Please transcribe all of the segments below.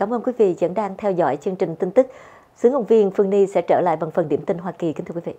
Cảm ơn quý vị vẫn đang theo dõi chương trình tin tức. sứ ngôn viên Phương Ni sẽ trở lại bằng phần điểm tin Hoa Kỳ kính thưa quý vị.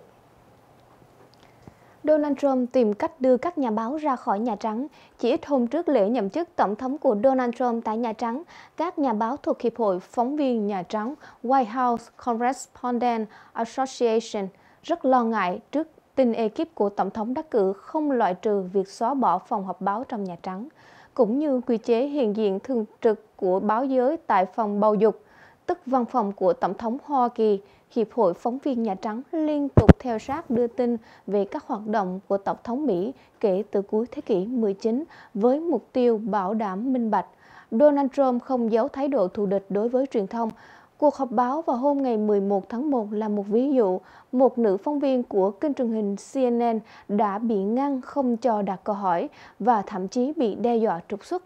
Donald Trump tìm cách đưa các nhà báo ra khỏi Nhà Trắng. Chỉ ít hôm trước lễ nhậm chức tổng thống của Donald Trump tại Nhà Trắng, các nhà báo thuộc Hiệp hội Phóng viên Nhà Trắng White House Correspondent Association rất lo ngại trước tin ekip của Tổng thống đắc cử không loại trừ việc xóa bỏ phòng họp báo trong Nhà Trắng, cũng như quy chế hiện diện thường trực của báo giới tại phòng bầu dục, tức văn phòng của Tổng thống Hoa Kỳ, Hiệp hội Phóng viên Nhà Trắng liên tục theo sát đưa tin về các hoạt động của Tổng thống Mỹ kể từ cuối thế kỷ 19 với mục tiêu bảo đảm minh bạch. Donald Trump không giấu thái độ thù địch đối với truyền thông. Cuộc họp báo vào hôm ngày 11 tháng 1 là một ví dụ. Một nữ phóng viên của kênh truyền hình CNN đã bị ngăn không cho đặt câu hỏi và thậm chí bị đe dọa trục xuất.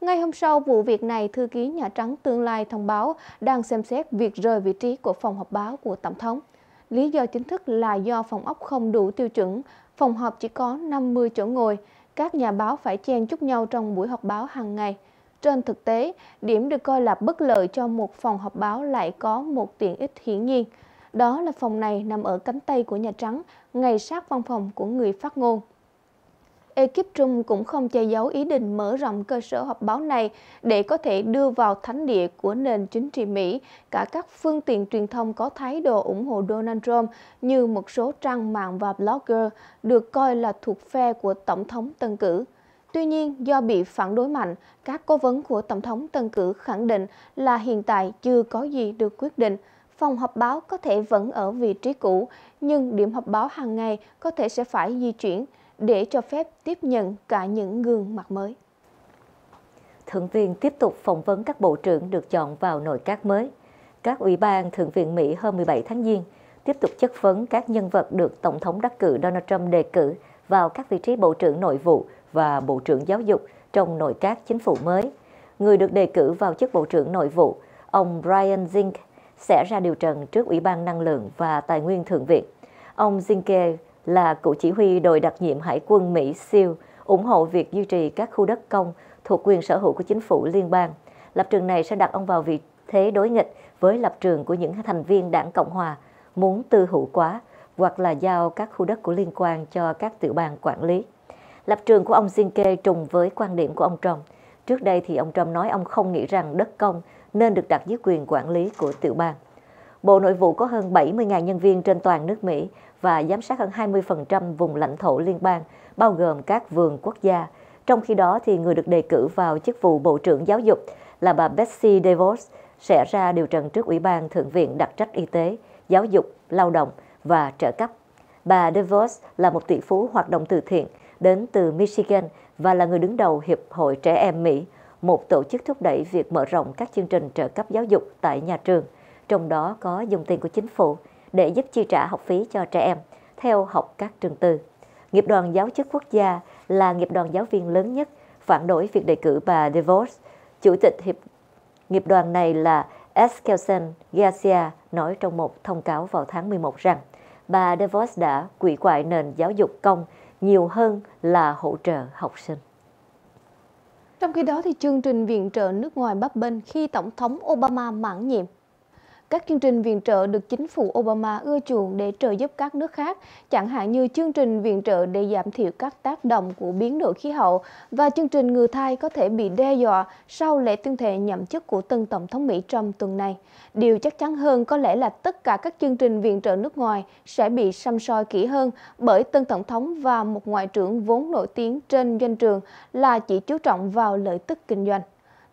Ngay hôm sau vụ việc này, thư ký Nhà Trắng tương lai thông báo đang xem xét việc rời vị trí của phòng họp báo của Tổng thống. Lý do chính thức là do phòng ốc không đủ tiêu chuẩn, phòng họp chỉ có 50 chỗ ngồi, các nhà báo phải chen chúc nhau trong buổi họp báo hàng ngày. Trên thực tế, điểm được coi là bất lợi cho một phòng họp báo lại có một tiện ích hiển nhiên. Đó là phòng này nằm ở cánh tay của Nhà Trắng, ngay sát văn phòng của người phát ngôn ekip Trung cũng không che giấu ý định mở rộng cơ sở họp báo này để có thể đưa vào thánh địa của nền chính trị Mỹ cả các phương tiện truyền thông có thái độ ủng hộ Donald Trump như một số trang mạng và blogger được coi là thuộc phe của Tổng thống Tân Cử. Tuy nhiên, do bị phản đối mạnh, các cố vấn của Tổng thống Tân Cử khẳng định là hiện tại chưa có gì được quyết định phòng họp báo có thể vẫn ở vị trí cũ, nhưng điểm họp báo hàng ngày có thể sẽ phải di chuyển để cho phép tiếp nhận cả những gương mặt mới. Thượng viện tiếp tục phỏng vấn các bộ trưởng được chọn vào nội các mới. Các ủy ban Thượng viện Mỹ hôm 17 tháng Giêng tiếp tục chất vấn các nhân vật được Tổng thống đắc cử Donald Trump đề cử vào các vị trí Bộ trưởng Nội vụ và Bộ trưởng Giáo dục trong nội các chính phủ mới. Người được đề cử vào chức Bộ trưởng Nội vụ, ông Brian Zink, sẽ ra điều trần trước Ủy ban Năng lượng và Tài nguyên Thượng viện. Ông Zinke là cựu chỉ huy đội đặc nhiệm hải quân Mỹ SEAL, ủng hộ việc duy trì các khu đất công thuộc quyền sở hữu của chính phủ liên bang. Lập trường này sẽ đặt ông vào vị thế đối nghịch với lập trường của những thành viên đảng Cộng Hòa muốn tư hữu quá hoặc là giao các khu đất của liên quan cho các tiểu bang quản lý. Lập trường của ông Zinke trùng với quan điểm của ông Trump. Trước đây thì ông Trump nói ông không nghĩ rằng đất công nên được đặt dưới quyền quản lý của tiểu bang. Bộ Nội vụ có hơn 70.000 nhân viên trên toàn nước Mỹ và giám sát hơn 20% vùng lãnh thổ liên bang, bao gồm các vườn quốc gia. Trong khi đó, thì người được đề cử vào chức vụ Bộ trưởng Giáo dục là bà Betsy DeVos sẽ ra điều trần trước Ủy ban Thượng viện đặc trách y tế, giáo dục, lao động và trợ cấp. Bà DeVos là một tỷ phú hoạt động từ thiện đến từ Michigan và là người đứng đầu Hiệp hội Trẻ Em Mỹ, một tổ chức thúc đẩy việc mở rộng các chương trình trợ cấp giáo dục tại nhà trường, trong đó có dùng tiền của chính phủ để giúp chi trả học phí cho trẻ em theo học các trường tư. Nghiệp đoàn Giáo chức Quốc gia là nghiệp đoàn giáo viên lớn nhất phản đối việc đề cử bà DeVos. Chủ tịch hiệp nghiệp đoàn này là Eskelsen Garcia nói trong một thông cáo vào tháng 11 rằng bà DeVos đã quỷ quại nền giáo dục công nhiều hơn là hỗ trợ học sinh. Trong khi đó, thì chương trình viện trợ nước ngoài bấp bênh khi Tổng thống Obama mãn nhiệm các chương trình viện trợ được chính phủ Obama ưa chuộng để trợ giúp các nước khác, chẳng hạn như chương trình viện trợ để giảm thiểu các tác động của biến đổi khí hậu và chương trình người thai có thể bị đe dọa sau lễ tuyên thệ nhậm chức của tân Tổng thống Mỹ Trump tuần này. Điều chắc chắn hơn có lẽ là tất cả các chương trình viện trợ nước ngoài sẽ bị xăm soi kỹ hơn bởi tân Tổng thống và một ngoại trưởng vốn nổi tiếng trên doanh trường là chỉ chú trọng vào lợi tức kinh doanh.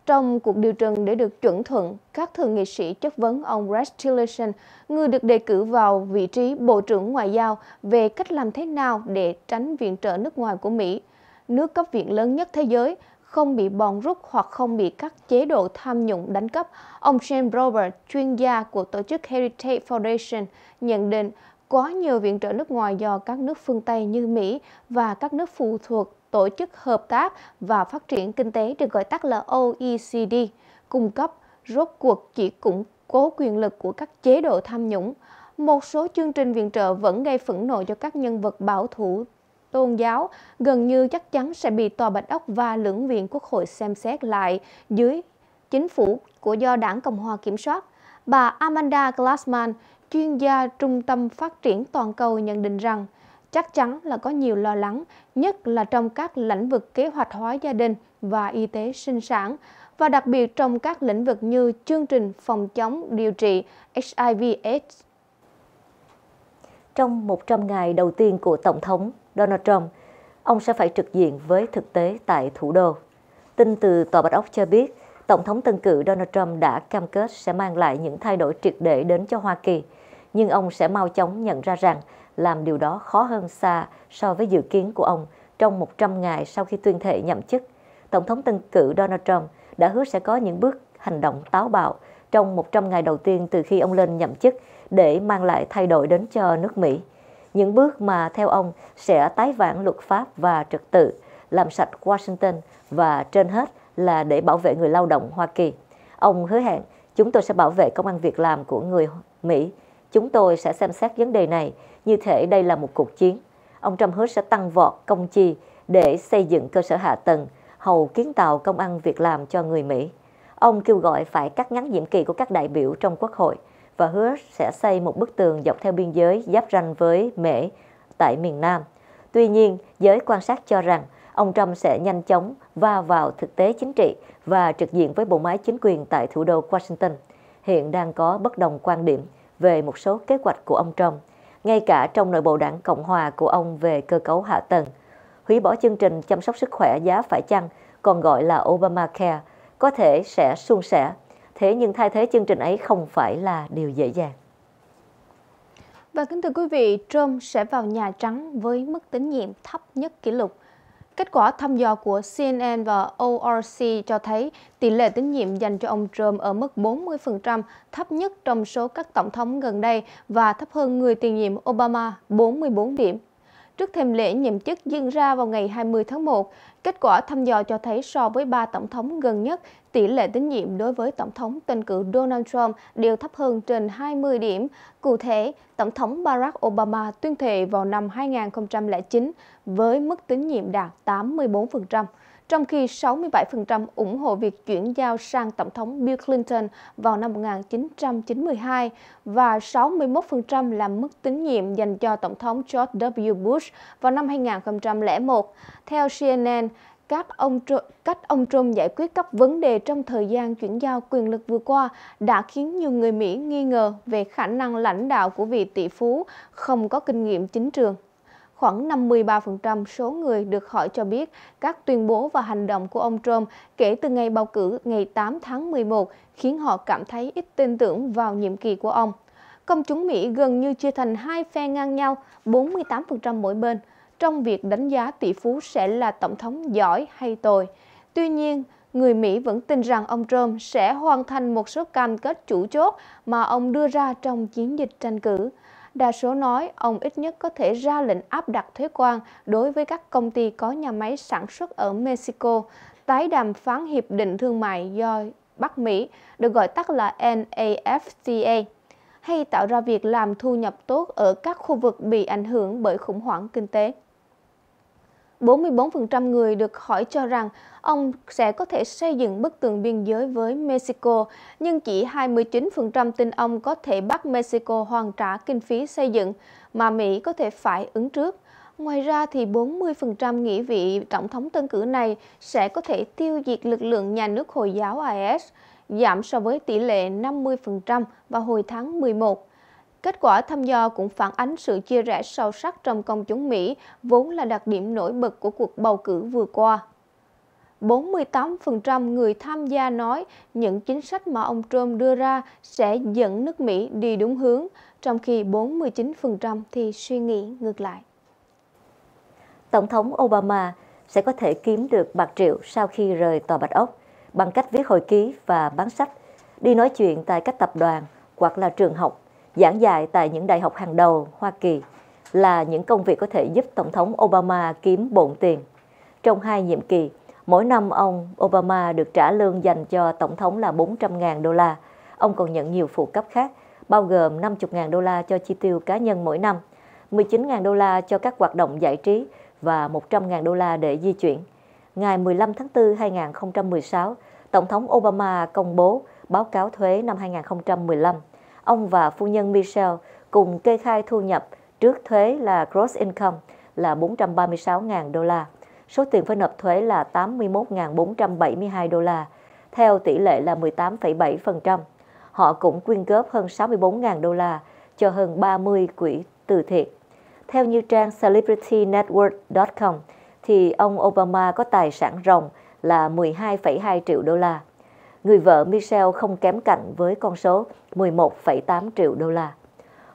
Trong cuộc điều trần để được chuẩn thuận, các thượng nghị sĩ chất vấn ông Rex Tillerson, người được đề cử vào vị trí Bộ trưởng Ngoại giao về cách làm thế nào để tránh viện trợ nước ngoài của Mỹ, nước cấp viện lớn nhất thế giới, không bị bòn rút hoặc không bị các chế độ tham nhũng đánh cắp. Ông James Robert, chuyên gia của tổ chức Heritage Foundation, nhận định quá nhiều viện trợ nước ngoài do các nước phương Tây như Mỹ và các nước phụ thuộc Tổ chức Hợp tác và Phát triển Kinh tế được gọi tắt là OECD, cung cấp rốt cuộc chỉ củng cố quyền lực của các chế độ tham nhũng. Một số chương trình viện trợ vẫn gây phẫn nộ cho các nhân vật bảo thủ tôn giáo gần như chắc chắn sẽ bị Tòa Bạch Ốc và lưỡng viện Quốc hội xem xét lại dưới chính phủ của do đảng Cộng hòa kiểm soát. Bà Amanda Glassman, chuyên gia Trung tâm Phát triển Toàn cầu nhận định rằng chắc chắn là có nhiều lo lắng, nhất là trong các lĩnh vực kế hoạch hóa gia đình và y tế sinh sản, và đặc biệt trong các lĩnh vực như chương trình phòng chống điều trị HIV/AIDS. Trong 100 ngày đầu tiên của Tổng thống Donald Trump, ông sẽ phải trực diện với thực tế tại thủ đô. Tin từ Tòa Bạch Ốc cho biết, Tổng thống tân cử Donald Trump đã cam kết sẽ mang lại những thay đổi triệt để đến cho Hoa Kỳ. Nhưng ông sẽ mau chóng nhận ra rằng làm điều đó khó hơn xa so với dự kiến của ông trong 100 ngày sau khi tuyên thệ nhậm chức. Tổng thống tân cử Donald Trump đã hứa sẽ có những bước hành động táo bạo trong 100 ngày đầu tiên từ khi ông lên nhậm chức để mang lại thay đổi đến cho nước Mỹ. Những bước mà theo ông sẽ tái vãn luật pháp và trật tự, làm sạch Washington và trên hết là để bảo vệ người lao động Hoa Kỳ. Ông hứa hẹn, chúng tôi sẽ bảo vệ công an việc làm của người Mỹ. Chúng tôi sẽ xem xét vấn đề này như thể đây là một cuộc chiến. Ông Trump hứa sẽ tăng vọt công chi để xây dựng cơ sở hạ tầng, hầu kiến tạo công ăn việc làm cho người Mỹ. Ông kêu gọi phải cắt ngắn nhiệm kỳ của các đại biểu trong Quốc hội và hứa sẽ xây một bức tường dọc theo biên giới giáp ranh với Mễ tại miền Nam. Tuy nhiên, giới quan sát cho rằng ông Trump sẽ nhanh chóng va vào thực tế chính trị và trực diện với bộ máy chính quyền tại thủ đô Washington, hiện đang có bất đồng quan điểm về một số kế hoạch của ông Trump ngay cả trong nội bộ đảng Cộng Hòa của ông về cơ cấu hạ tầng. Hủy bỏ chương trình chăm sóc sức khỏe giá phải chăng, còn gọi là Obamacare, có thể sẽ suôn sẻ. Thế nhưng thay thế chương trình ấy không phải là điều dễ dàng. Và kính thưa quý vị, Trump sẽ vào Nhà Trắng với mức tín nhiệm thấp nhất kỷ lục – Kết quả thăm dò của CNN và ORC cho thấy tỷ lệ tín nhiệm dành cho ông Trump ở mức 40%, thấp nhất trong số các tổng thống gần đây và thấp hơn người tiền nhiệm Obama 44 điểm trước thêm lễ nhậm chức diễn ra vào ngày 20 tháng 1. Kết quả thăm dò cho thấy so với ba tổng thống gần nhất, tỷ lệ tín nhiệm đối với tổng thống tranh cử Donald Trump đều thấp hơn trên 20 điểm. Cụ thể, tổng thống Barack Obama tuyên thệ vào năm 2009 với mức tín nhiệm đạt 84% trong khi 67% ủng hộ việc chuyển giao sang Tổng thống Bill Clinton vào năm 1992 và 61% là mức tín nhiệm dành cho Tổng thống George W. Bush vào năm 2001. Theo CNN, các ông, cách ông Trump giải quyết các vấn đề trong thời gian chuyển giao quyền lực vừa qua đã khiến nhiều người Mỹ nghi ngờ về khả năng lãnh đạo của vị tỷ phú không có kinh nghiệm chính trường khoảng 53% số người được hỏi cho biết các tuyên bố và hành động của ông Trump kể từ ngày bầu cử ngày 8 tháng 11 khiến họ cảm thấy ít tin tưởng vào nhiệm kỳ của ông. Công chúng Mỹ gần như chia thành hai phe ngang nhau, 48% mỗi bên, trong việc đánh giá tỷ phú sẽ là tổng thống giỏi hay tồi. Tuy nhiên, người Mỹ vẫn tin rằng ông Trump sẽ hoàn thành một số cam kết chủ chốt mà ông đưa ra trong chiến dịch tranh cử đa số nói ông ít nhất có thể ra lệnh áp đặt thuế quan đối với các công ty có nhà máy sản xuất ở Mexico, tái đàm phán hiệp định thương mại do Bắc Mỹ, được gọi tắt là NAFTA, hay tạo ra việc làm thu nhập tốt ở các khu vực bị ảnh hưởng bởi khủng hoảng kinh tế. 44% người được hỏi cho rằng ông sẽ có thể xây dựng bức tường biên giới với Mexico, nhưng chỉ 29% tin ông có thể bắt Mexico hoàn trả kinh phí xây dựng mà Mỹ có thể phải ứng trước. Ngoài ra thì 40% nghĩ vị tổng thống tân cử này sẽ có thể tiêu diệt lực lượng nhà nước Hồi giáo IS, giảm so với tỷ lệ 50% vào hồi tháng 11. Kết quả thăm dò cũng phản ánh sự chia rẽ sâu sắc trong công chúng Mỹ, vốn là đặc điểm nổi bật của cuộc bầu cử vừa qua. 48% người tham gia nói những chính sách mà ông Trump đưa ra sẽ dẫn nước Mỹ đi đúng hướng, trong khi 49% thì suy nghĩ ngược lại. Tổng thống Obama sẽ có thể kiếm được bạc triệu sau khi rời Tòa Bạch Ốc bằng cách viết hồi ký và bán sách, đi nói chuyện tại các tập đoàn hoặc là trường học giảng dạy tại những đại học hàng đầu Hoa Kỳ là những công việc có thể giúp Tổng thống Obama kiếm bộn tiền. Trong hai nhiệm kỳ, mỗi năm ông Obama được trả lương dành cho Tổng thống là 400.000 đô la. Ông còn nhận nhiều phụ cấp khác, bao gồm 50.000 đô la cho chi tiêu cá nhân mỗi năm, 19.000 đô la cho các hoạt động giải trí và 100.000 đô la để di chuyển. Ngày 15 tháng 4 2016, Tổng thống Obama công bố báo cáo thuế năm 2015 ông và phu nhân Michelle cùng kê khai thu nhập trước thuế là gross income là 436.000 đô la. Số tiền phải nộp thuế là 81.472 đô la, theo tỷ lệ là 18,7%. Họ cũng quyên góp hơn 64.000 đô la cho hơn 30 quỹ từ thiện. Theo như trang celebritynetwork.com, thì ông Obama có tài sản ròng là 12,2 triệu đô la người vợ Michelle không kém cạnh với con số 11,8 triệu đô la.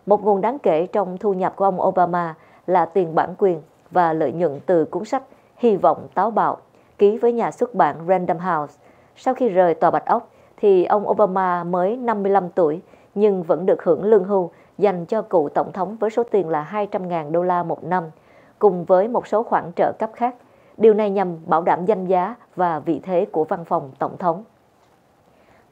Một nguồn đáng kể trong thu nhập của ông Obama là tiền bản quyền và lợi nhuận từ cuốn sách Hy vọng táo bạo ký với nhà xuất bản Random House. Sau khi rời Tòa Bạch Ốc thì ông Obama mới 55 tuổi nhưng vẫn được hưởng lương hưu dành cho cựu tổng thống với số tiền là 200.000 đô la một năm cùng với một số khoản trợ cấp khác. Điều này nhằm bảo đảm danh giá và vị thế của văn phòng tổng thống.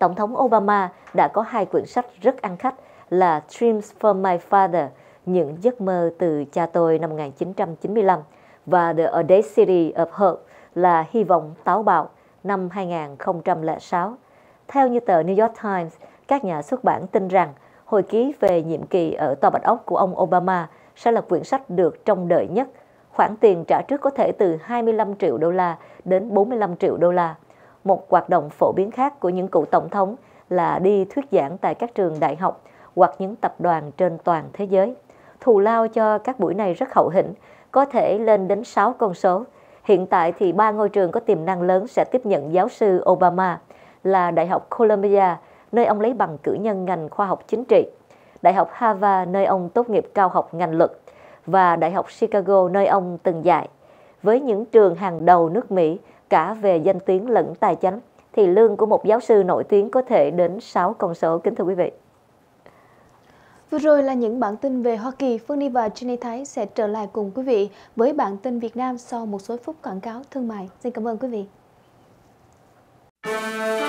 Tổng thống Obama đã có hai quyển sách rất ăn khách là Dreams from My Father, Những giấc mơ từ cha tôi năm 1995 và The Audacity of Hope là Hy vọng táo bạo năm 2006. Theo như tờ New York Times, các nhà xuất bản tin rằng hồi ký về nhiệm kỳ ở Tòa Bạch Ốc của ông Obama sẽ là quyển sách được trông đợi nhất. Khoản tiền trả trước có thể từ 25 triệu đô la đến 45 triệu đô la một hoạt động phổ biến khác của những cựu tổng thống là đi thuyết giảng tại các trường đại học hoặc những tập đoàn trên toàn thế giới. Thù lao cho các buổi này rất hậu hĩnh, có thể lên đến 6 con số. Hiện tại thì ba ngôi trường có tiềm năng lớn sẽ tiếp nhận giáo sư Obama là Đại học Columbia, nơi ông lấy bằng cử nhân ngành khoa học chính trị, Đại học Harvard, nơi ông tốt nghiệp cao học ngành luật, và Đại học Chicago, nơi ông từng dạy. Với những trường hàng đầu nước Mỹ, cả về danh tiếng lẫn tài chánh thì lương của một giáo sư nổi tiếng có thể đến 6 con số kính thưa quý vị. Vừa rồi là những bản tin về Hoa Kỳ, Phương Ni và Jenny Thái sẽ trở lại cùng quý vị với bản tin Việt Nam sau một số phút quảng cáo thương mại. Xin cảm ơn quý vị.